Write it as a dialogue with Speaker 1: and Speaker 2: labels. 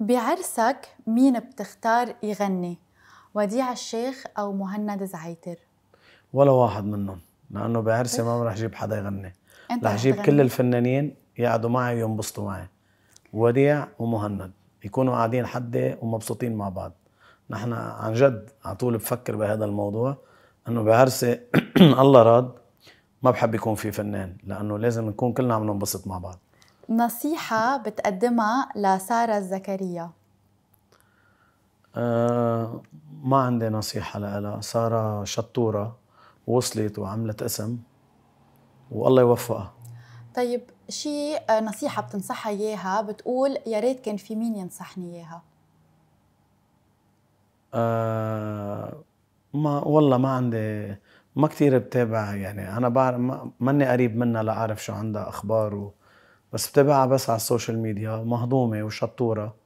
Speaker 1: بعرسك مين بتختار يغني وديع الشيخ او مهند زعيتر
Speaker 2: ولا واحد منهم لانه بعرسي ما رح اجيب حدا يغني رح اجيب كل الفنانين يقعدوا معي وينبسطوا معي وديع ومهند يكونوا قاعدين حدي ومبسوطين مع بعض نحن عن جد على طول بفكر بهذا الموضوع انه بعرسي الله راد ما بحب يكون في فنان لانه لازم نكون كلنا عم ننبسط مع بعض
Speaker 1: نصيحة بتقدمها لسارة الزكريا
Speaker 2: أه ما عندي نصيحة لها سارة شطورة وصلت وعملت اسم والله يوفقها
Speaker 1: طيب شي نصيحة بتنصحها إياها بتقول يا ريت كان في مين ينصحني إياها
Speaker 2: أه ما والله ما عندي ما كثير بتابع يعني أنا بعرف ماني قريب منها لأعرف شو عندها أخبار و... بس بتابعها بس على السوشيال ميديا مهضومه وشطوره